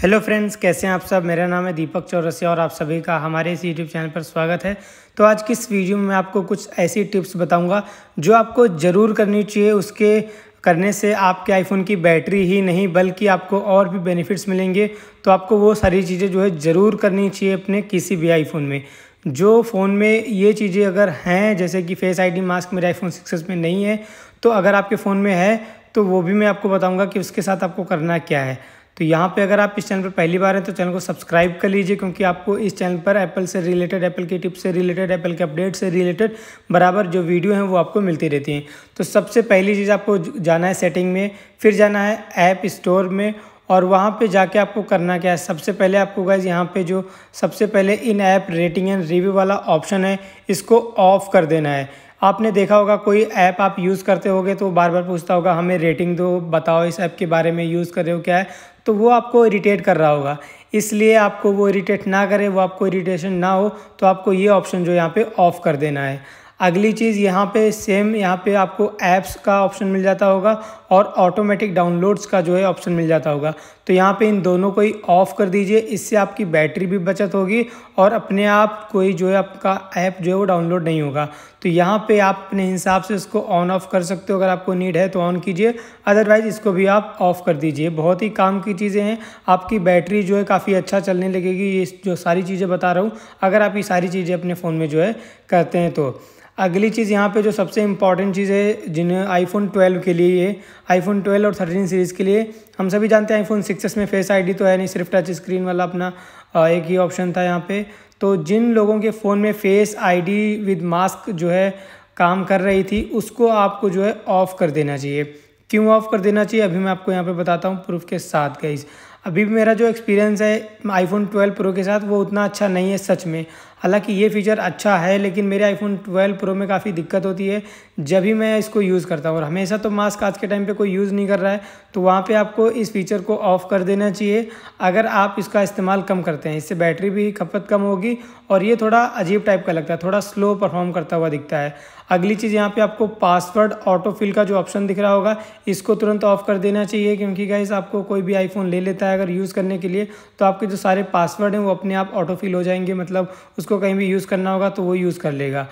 hello friends कैसे हैं आप सब मेरा नाम है दीपक चौरसिया और आप सभी का हमारे इस यूट्यूब चैनल पर स्वागत है तो आज की इस वीडियो में मैं आपको कुछ ऐसी टिप्स बताऊंगा जो आपको ज़रूर करनी चाहिए उसके करने से आपके आईफोन की बैटरी ही नहीं बल्कि आपको और भी बेनिफिट्स मिलेंगे तो आपको वो सारी चीज़ें जो है ज़रूर करनी चाहिए अपने किसी भी आईफोन में जो फ़ोन में ये चीज़ें अगर हैं जैसे कि फेस आईडी मास्क मेरे आईफोन सिक्स में नहीं है तो अगर आपके फ़ोन में है तो वो भी मैं आपको बताऊँगा कि उसके साथ आपको करना क्या है तो यहाँ पे अगर आप इस चैनल पर पहली बार हैं तो चैनल को सब्सक्राइब कर लीजिए क्योंकि आपको इस चैनल पर एप्पल से रिलेटेड एप्पल के टिप्स से रिलेटेड एप्पल के अपडेट से रिलेटेड बराबर जो वीडियो हैं वो आपको मिलती रहती हैं तो सबसे पहली चीज़ आपको जाना है सेटिंग में फिर जाना है ऐप स्टोर में और वहाँ पे जाके आपको करना क्या है सबसे पहले आपको गाइज यहाँ पे जो सबसे पहले in app rating and review वाला ऑप्शन है इसको ऑफ़ कर देना है आपने देखा होगा कोई ऐप आप यूज़ करते होगे तो बार बार पूछता होगा हमें रेटिंग दो बताओ इस ऐप के बारे में यूज़ कर रहे हो क्या है तो वो आपको इरीटेट कर रहा होगा इसलिए आपको वो इरीटेट ना करे वो आपको इरीटेशन ना हो तो आपको ये ऑप्शन जो यहाँ पे ऑफ़ कर देना है अगली चीज़ यहाँ पे सेम यहाँ पे आपको ऐप्स का ऑप्शन मिल जाता होगा और ऑटोमेटिक डाउनलोड्स का जो है ऑप्शन मिल जाता होगा तो यहाँ पे इन दोनों को ही ऑफ़ कर दीजिए इससे आपकी बैटरी भी बचत होगी और अपने आप कोई जो है आपका ऐप जो है वो डाउनलोड नहीं होगा तो यहाँ पे आप अपने हिसाब से इसको ऑन ऑफ़ कर सकते हो अगर आपको नीड है तो ऑन कीजिए अदरवाइज़ इसको भी आप ऑफ़ कर दीजिए बहुत ही काम की चीज़ें हैं आपकी बैटरी जो है काफ़ी अच्छा चलने लगेगी ये जो सारी चीज़ें बता रहा हूँ अगर आप ये सारी चीज़ें अपने फ़ोन में जो है करते हैं तो अगली चीज़ यहाँ पे जो सबसे इम्पॉर्टेंट चीज़ है जिन्हें आईफोन 12 के लिए आईफोन 12 और 13 सीरीज़ के लिए हम सभी जानते हैं आईफोन सिक्सेस में फेस आईडी तो है नहीं सिर्फ टच स्क्रीन वाला अपना एक ही ऑप्शन था यहाँ पे तो जिन लोगों के फ़ोन में फेस आईडी विद मास्क जो है काम कर रही थी उसको आपको जो है ऑफ़ कर देना चाहिए क्यों ऑफ़ कर देना चाहिए अभी मैं आपको यहाँ पर बताता हूँ प्रूफ के साथ गई अभी भी मेरा जो एक्सपीरियंस है आईफोन 12 प्रो के साथ वो उतना अच्छा नहीं है सच में हालांकि ये फीचर अच्छा है लेकिन मेरे आईफोन 12 प्रो में काफ़ी दिक्कत होती है जब भी मैं इसको यूज़ करता हूँ और हमेशा तो मास्क आज के टाइम पे कोई यूज़ नहीं कर रहा है तो वहाँ पे आपको इस फीचर को ऑफ़ कर देना चाहिए अगर आप इसका इस्तेमाल कम करते हैं इससे बैटरी भी खपत कम होगी और ये थोड़ा अजीब टाइप का लगता है थोड़ा स्लो परफॉर्म करता हुआ दिखता है अगली चीज़ यहाँ पे आपको पासवर्ड ऑटोफिल का जो ऑप्शन दिख रहा होगा इसको तुरंत ऑफ कर देना चाहिए क्योंकि गाइज आपको कोई भी आईफोन ले लेता है अगर यूज़ करने के लिए तो आपके जो सारे पासवर्ड हैं वो अपने आप ऑटोफिल हो जाएंगे मतलब उसको कहीं भी यूज़ करना होगा तो वो यूज़ कर लेगा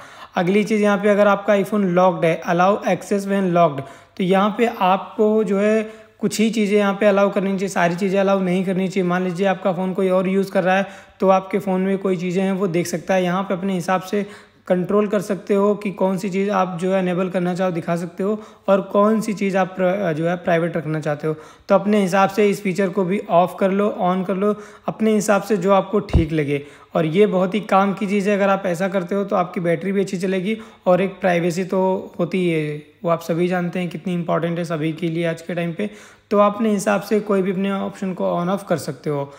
अगली चीज़ यहाँ पे अगर आपका आईफोन लॉक्ड है अलाउ एक्सेस वैन लॉक्ड तो यहाँ पर आपको जो है कुछ ही चीज़ें यहाँ पे अलाउ करनी चाहिए सारी चीज़ें अलाउ नहीं करनी चाहिए मान लीजिए आपका फ़ोन कोई और यूज़ कर रहा है तो आपके फ़ोन में कोई चीज़ें हैं वो देख सकता है यहाँ पे अपने हिसाब से कंट्रोल कर सकते हो कि कौन सी चीज़ आप जो है अनेबल करना चाहो दिखा सकते हो और कौन सी चीज़ आप जो है प्राइवेट रखना चाहते हो तो अपने हिसाब से इस फीचर को भी ऑफ़ कर लो ऑन कर लो अपने हिसाब से जो आपको ठीक लगे और ये बहुत ही काम की चीज़ है अगर आप ऐसा करते हो तो आपकी बैटरी भी अच्छी चलेगी और एक प्राइवेसी तो होती है वो आप सभी जानते हैं कितनी इंपॉर्टेंट है सभी के लिए आज के टाइम पर तो आप अपने हिसाब से कोई भी अपने ऑप्शन को ऑन ऑफ कर सकते हो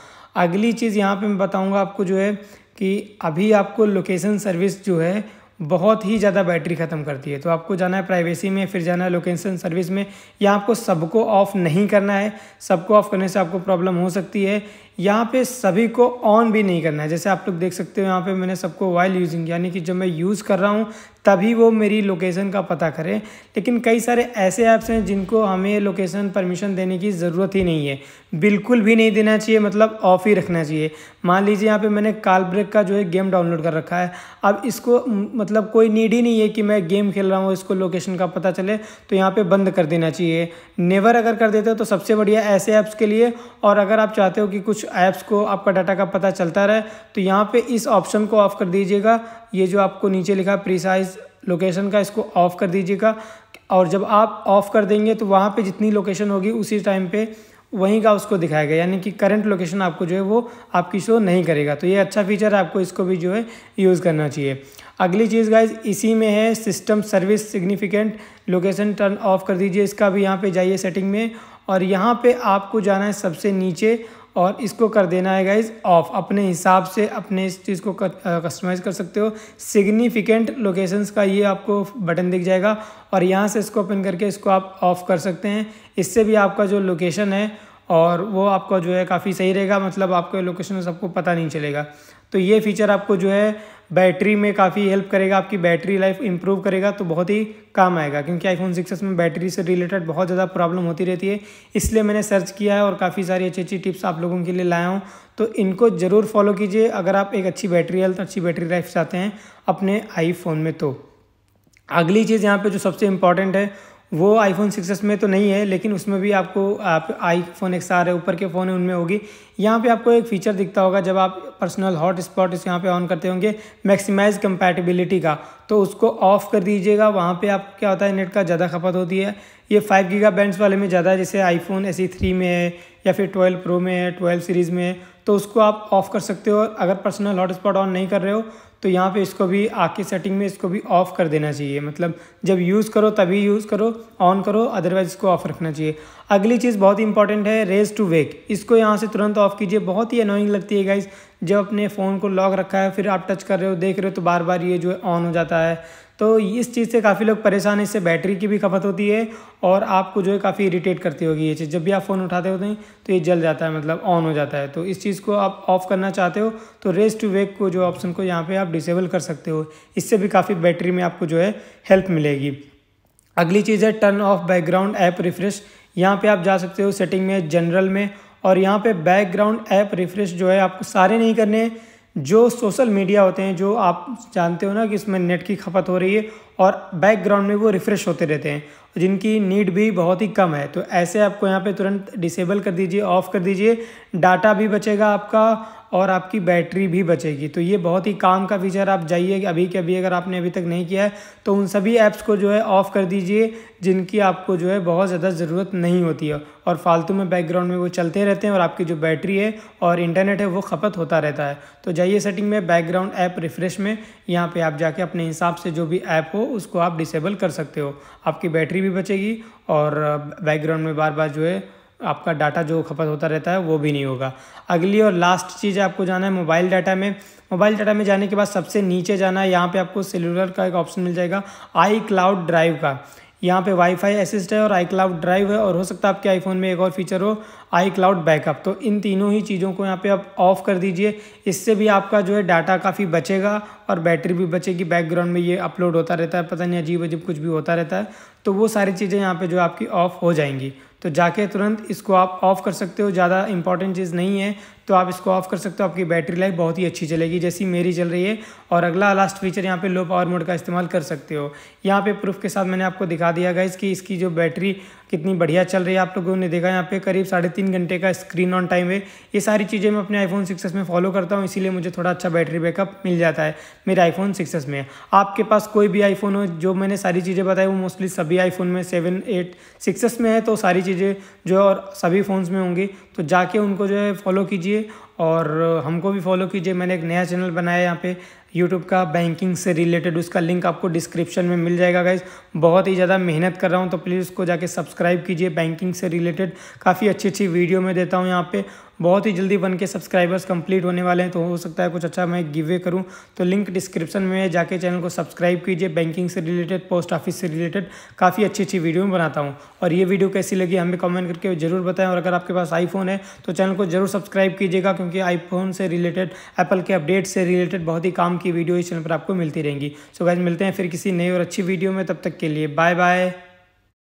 अगली चीज़ यहाँ पे मैं बताऊँगा आपको जो है कि अभी आपको लोकेशन सर्विस जो है बहुत ही ज़्यादा बैटरी ख़त्म करती है तो आपको जाना है प्राइवेसी में फिर जाना है लोकेशन सर्विस में या आपको सबको ऑफ़ नहीं करना है सबको ऑफ़ करने से आपको प्रॉब्लम हो सकती है यहाँ पे सभी को ऑन भी नहीं करना है जैसे आप लोग देख सकते हो यहाँ पे मैंने सबको वाइल यूजिंग यानी कि जब मैं यूज़ कर रहा हूँ तभी वो मेरी लोकेशन का पता करें लेकिन कई सारे ऐसे ऐप्स हैं जिनको हमें लोकेशन परमिशन देने की ज़रूरत ही नहीं है बिल्कुल भी नहीं देना चाहिए मतलब ऑफ ही रखना चाहिए मान लीजिए यहाँ पे मैंने काल ब्रेक का जो है गेम डाउनलोड कर रखा है अब इसको मतलब कोई नीड ही नहीं है कि मैं गेम खेल रहा हूँ इसको लोकेशन का पता चले तो यहाँ पर बंद कर देना चाहिए नेवर अगर कर देते हो तो सबसे बढ़िया ऐसे ऐप्स के लिए और अगर आप चाहते हो कि कुछ कुछ ऐप्स को आपका डाटा का पता चलता रहे तो यहाँ पे इस ऑप्शन को ऑफ कर दीजिएगा ये जो आपको नीचे लिखा है प्रिसाइज लोकेशन का इसको ऑफ कर दीजिएगा और जब आप ऑफ कर देंगे तो वहाँ पे जितनी लोकेशन होगी उसी टाइम पे वहीं का उसको दिखाएगा यानी कि करंट लोकेशन आपको जो है वो आपकी शो नहीं करेगा तो ये अच्छा फीचर है आपको इसको भी जो है यूज़ करना चाहिए अगली चीज़ गाइज इसी में है system services significant location turn off कर दीजिए इसका भी यहाँ पे जाइए सेटिंग में और यहाँ पे आपको जाना है सबसे नीचे और इसको कर देना है गाइज ऑफ अपने हिसाब से अपने इस चीज़ को कस्टमाइज़ कर सकते हो सिग्निफिकेंट लोकेशंस का ये आपको बटन दिख जाएगा और यहाँ से इसको ओपन करके इसको आप ऑफ़ कर सकते हैं इससे भी आपका जो लोकेशन है और वो आपका जो है काफ़ी सही रहेगा मतलब आपको लोकेशन सबको पता नहीं चलेगा तो ये फीचर आपको जो है बैटरी में काफ़ी हेल्प करेगा आपकी बैटरी लाइफ इंप्रूव करेगा तो बहुत ही काम आएगा क्योंकि आईफोन सिक्स में बैटरी से रिलेटेड बहुत ज़्यादा प्रॉब्लम होती रहती है इसलिए मैंने सर्च किया है और काफ़ी सारी अच्छी अच्छी टिप्स आप लोगों के लिए लाया हूँ तो इनको ज़रूर फॉलो कीजिए अगर आप एक अच्छी बैटरी हेल्थ अच्छी बैटरी लाइफ चाहते हैं अपने आईफोन में तो अगली चीज़ यहाँ पर जो सबसे इम्पॉर्टेंट है वो आईफोन सिक्स में तो नहीं है लेकिन उसमें भी आपको आप फोन एक्स आर है ऊपर के फ़ोन है उनमें होगी यहाँ पे आपको एक फ़ीचर दिखता होगा जब आप पर्सनल हॉट स्पॉट यहाँ पे ऑन करते होंगे मैक्सिमाइज कंपैटिबिलिटी का तो उसको ऑफ़ कर दीजिएगा वहाँ पे आप क्या होता है नेट का ज़्यादा खपत होती है ये फाइव गीगा बैंड्स वाले में ज़्यादा है जैसे आई फोन थ्री में है या फिर ट्वेल्व प्रो में है ट्वेल्व सीरीज़ में है तो उसको आप ऑफ़ कर सकते हो अगर पर्सनल हॉट ऑन नहीं कर रहे हो तो यहाँ पे इसको भी आके सेटिंग में इसको भी ऑफ़ कर देना चाहिए मतलब जब यूज़ करो तभी यूज़ करो ऑन करो अदरवाइज़ इसको ऑफ़ रखना चाहिए अगली चीज़ बहुत इंपॉर्टेंट है रेस टू वेक इसको यहाँ से तुरंत ऑफ़ कीजिए बहुत ही अनोइंग लगती है गाइज जब अपने फ़ोन को लॉक रखा है फिर आप टच कर रहे हो देख रहे हो तो बार बार ये जो है ऑन हो जाता है तो इस चीज़ से काफ़ी लोग परेशान हैं इससे बैटरी की भी खपत होती है और आपको जो है काफ़ी इरीटेट करती होगी ये चीज़ जब भी आप फ़ोन उठाते होते हैं तो ये जल जाता है मतलब ऑन हो जाता है तो इस चीज़ को आप ऑफ़ करना चाहते हो तो रेस टू वेक को जो ऑप्शन को यहाँ पर आप डिसेबल कर सकते हो इससे भी काफ़ी बैटरी में आपको जो है हेल्प मिलेगी अगली चीज़ है turn off background app refresh यहाँ पे आप जा सकते हो सेटिंग में जनरल में और यहाँ पे बैकग्राउंड ऐप रिफ्रेश जो है आपको सारे नहीं करने हैं जो सोशल मीडिया होते हैं जो आप जानते हो ना कि इसमें नेट की खपत हो रही है और बैकग्राउंड में वो रिफ़्रेश होते रहते हैं जिनकी नीड भी बहुत ही कम है तो ऐसे आपको यहाँ पे तुरंत डिसेबल कर दीजिए ऑफ़ कर दीजिए डाटा भी बचेगा आपका और आपकी बैटरी भी बचेगी तो ये बहुत ही काम का फीचर आप जाइए अभी के अभी अगर आपने अभी तक नहीं किया है तो उन सभी ऐप्स को जो है ऑफ़ कर दीजिए जिनकी आपको जो है बहुत ज़्यादा ज़रूरत नहीं होती है और फालतू में बैकग्राउंड में वो चलते रहते हैं और आपकी जो बैटरी है और इंटरनेट है वो खपत होता रहता है तो जाइए सेटिंग में बैकग्राउंड ऐप रिफ्रेश में यहाँ पे आप जाके अपने हिसाब से जो भी ऐप हो उसको आप डिसेबल कर सकते हो आपकी बैटरी भी बचेगी और बैकग्राउंड में बार बार जो है आपका डाटा जो खपत होता रहता है वो भी नहीं होगा अगली और लास्ट चीज़ आपको जाना है मोबाइल डाटा में मोबाइल डाटा में जाने के बाद सबसे नीचे जाना है यहाँ पे आपको सेलुलर का एक ऑप्शन मिल जाएगा आई क्लाउड ड्राइव का यहाँ पे वाईफाई असिस्ट है और आई क्लाउड ड्राइव है और हो सकता है आपके आईफोन में एक और फीचर हो आई क्लाउड बैकअप तो इन तीनों ही चीज़ों को यहाँ पे आप ऑफ़ कर दीजिए इससे भी आपका जो है डाटा काफ़ी बचेगा और बैटरी भी बचेगी बैकग्राउंड में ये अपलोड होता रहता है पता नहीं अजीब अजीब कुछ भी होता रहता है तो वो सारी चीज़ें यहाँ पर जो आपकी ऑफ़ हो जाएंगी तो जाके तुरंत इसको आप ऑफ़ कर सकते हो ज़्यादा इंपॉर्टेंट चीज़ नहीं है तो आप इसको ऑफ कर सकते हो आपकी बैटरी लाइफ बहुत ही अच्छी चलेगी जैसी मेरी चल रही है और अगला लास्ट फीचर यहाँ पे लो पावर मोड का इस्तेमाल कर सकते हो यहाँ पे प्रूफ के साथ मैंने आपको दिखा दिया गया कि इसकी जो बैटरी कितनी बढ़िया चल रही है आप लोगों ने देखा यहाँ पे करीब साढ़े तीन घंटे का स्क्रीन ऑन टाइम है ये सारी चीज़ें मैं अपने आईफोन सिक्स में फॉलो करता हूँ इसीलिए मुझे थोड़ा अच्छा बैटरी बैकअप मिल जाता है मेरे आईफोन सिक्स में आपके पास कोई भी आईफोन हो जो मैंने सारी चीज़ें बताई वो मोस्टली सभी आईफोन में सेवन एट सिक्स में है तो सारी चीज़ें जो और सभी फ़ोन्स में होंगी तो जाके उनको जो है फॉलो कीजिए कीजिए और हमको भी फॉलो कीजिए मैंने एक नया चैनल बनाया यहाँ पे यूट्यूब का बैंकिंग से रिलेटेड उसका लिंक आपको डिस्क्रिप्शन में मिल जाएगा गाइज बहुत ही ज़्यादा मेहनत कर रहा हूँ तो प्लीज़ उसको जाके सब्सक्राइब कीजिए बैंकिंग से रिलेटेड काफ़ी अच्छी अच्छी वीडियो में देता हूँ यहाँ पे बहुत ही जल्दी बन के सब्सक्राइबर्स कंप्लीट होने वाले हैं तो हो सकता है कुछ अच्छा मैं गिवे करूँ तो लिंक डिस्क्रिप्शन में जाके चैनल को सब्सक्राइब कीजिए बैंकिंग से रिलेटेड पोस्ट ऑफिस से रिलेटेड काफ़ी अच्छी अच्छी वीडियो में बनाता हूँ और ये वीडियो कैसी लगी हमें कमेंट करके जरूर बताएं और अगर आपके पास आईफोन है तो चैनल को जरूर सब्सक्राइब कीजिएगा क्योंकि आईफोन से रिलेटेड एप्पल के अपडेट से रिलेटेड बहुत ही काम की वीडियो इस चैनल पर आपको मिलती रहेंगी सो so गैज मिलते हैं फिर किसी नई और अच्छी वीडियो में तब तक के लिए बाय बाय